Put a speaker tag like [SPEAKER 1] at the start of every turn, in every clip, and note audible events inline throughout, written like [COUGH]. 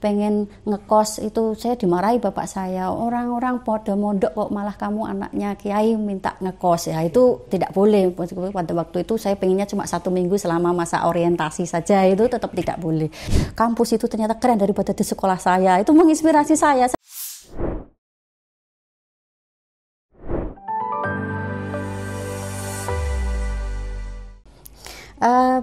[SPEAKER 1] pengen ngekos itu saya dimarahi bapak saya orang-orang podo mondok kok malah kamu anaknya kiai minta ngekos ya itu tidak boleh pada waktu itu saya pengennya cuma satu minggu selama masa orientasi saja itu tetap tidak boleh kampus itu ternyata keren daripada di sekolah saya itu menginspirasi saya Uh,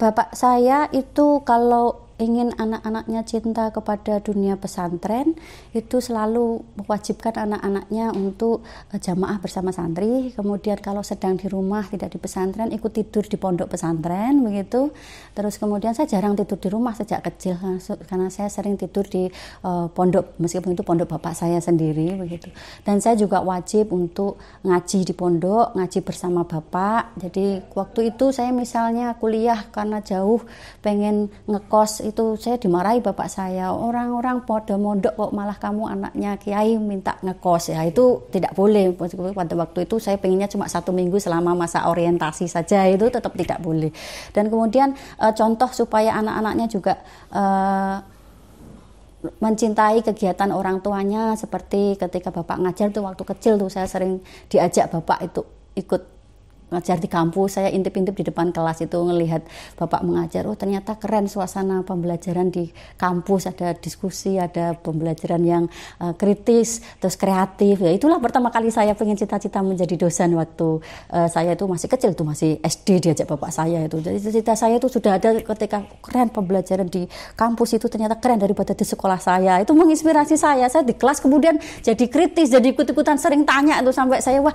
[SPEAKER 1] bapak saya itu kalau ingin anak-anaknya cinta kepada dunia pesantren itu selalu mewajibkan anak-anaknya untuk eh, jamaah bersama santri kemudian kalau sedang di rumah tidak di pesantren ikut tidur di pondok pesantren begitu terus kemudian saya jarang tidur di rumah sejak kecil karena saya sering tidur di uh, pondok meskipun itu pondok bapak saya sendiri begitu dan saya juga wajib untuk ngaji di pondok ngaji bersama bapak jadi waktu itu saya misalnya kuliah karena jauh pengen ngekos itu saya dimarahi bapak saya orang-orang podo mondok kok malah kamu anaknya kiai minta ngekos ya itu tidak boleh pada waktu itu saya pengennya cuma satu minggu selama masa orientasi saja itu tetap tidak boleh dan kemudian eh, contoh supaya anak-anaknya juga eh, mencintai kegiatan orang tuanya seperti ketika bapak ngajar tuh waktu kecil tuh saya sering diajak bapak itu ikut ngajar di kampus saya intip-intip di depan kelas itu ngelihat bapak mengajar oh ternyata keren suasana pembelajaran di kampus ada diskusi ada pembelajaran yang uh, kritis terus kreatif ya itulah pertama kali saya pengen cita-cita menjadi dosen waktu uh, saya itu masih kecil itu masih SD diajak bapak saya itu jadi cita saya itu sudah ada ketika keren pembelajaran di kampus itu ternyata keren daripada di sekolah saya itu menginspirasi saya saya di kelas kemudian jadi kritis jadi ikut-ikutan sering tanya itu sampai saya wah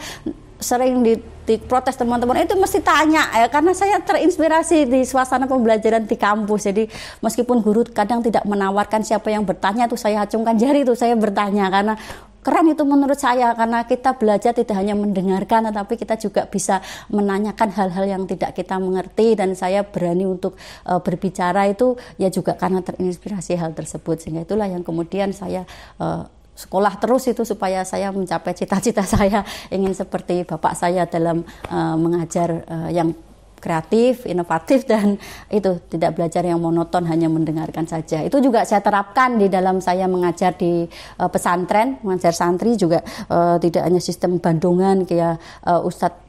[SPEAKER 1] sering di, di protes teman-teman itu mesti tanya ya karena saya terinspirasi di suasana pembelajaran di kampus jadi meskipun guru kadang tidak menawarkan siapa yang bertanya tuh saya acungkan jari tuh saya bertanya karena keren itu menurut saya karena kita belajar tidak hanya mendengarkan tetapi kita juga bisa menanyakan hal-hal yang tidak kita mengerti dan saya berani untuk uh, berbicara itu ya juga karena terinspirasi hal tersebut sehingga itulah yang kemudian saya uh, sekolah terus itu supaya saya mencapai cita-cita [LAUGHS] saya ingin seperti bapak saya dalam uh, mengajar uh, yang kreatif, inovatif dan itu tidak belajar yang monoton hanya mendengarkan saja. Itu juga saya terapkan di dalam saya mengajar di uh, pesantren, mengajar santri juga uh, tidak hanya sistem bandungan kayak uh, Ustadz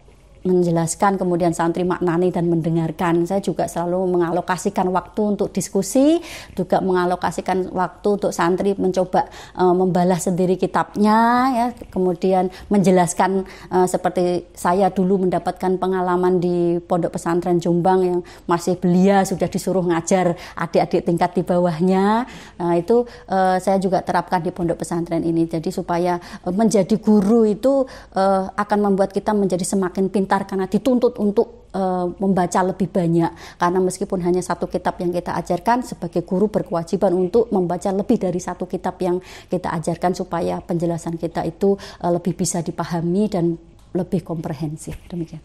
[SPEAKER 1] menjelaskan kemudian santri maknani dan mendengarkan saya juga selalu mengalokasikan waktu untuk diskusi juga mengalokasikan waktu untuk santri mencoba uh, membalas sendiri kitabnya ya kemudian menjelaskan uh, seperti saya dulu mendapatkan pengalaman di pondok pesantren Jombang yang masih belia sudah disuruh ngajar adik-adik tingkat di bawahnya nah itu uh, saya juga terapkan di pondok pesantren ini jadi supaya uh, menjadi guru itu uh, akan membuat kita menjadi semakin pintar pintar karena dituntut untuk uh, membaca lebih banyak karena meskipun hanya satu kitab yang kita ajarkan sebagai guru berkewajiban untuk membaca lebih dari satu kitab yang kita ajarkan supaya penjelasan kita itu uh, lebih bisa dipahami dan lebih komprehensif demikian.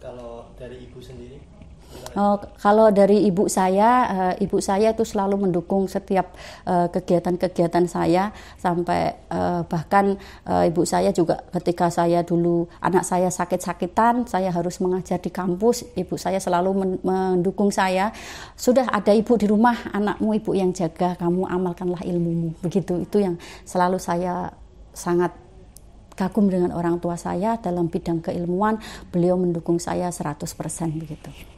[SPEAKER 1] Kalau dari ibu sendiri Oh, kalau dari ibu saya, uh, ibu saya itu selalu mendukung setiap eh, kegiatan-kegiatan uh, saya sampai uh, bahkan uh, ibu saya juga ketika saya dulu anak saya sakit-sakitan, saya harus mengajar di kampus, ibu saya selalu men mendukung saya. Sudah ada ibu di rumah, anakmu ibu yang jaga, kamu amalkanlah ilmumu. Begitu itu yang selalu saya sangat kagum dengan orang tua saya dalam bidang keilmuan, beliau mendukung saya 100% begitu.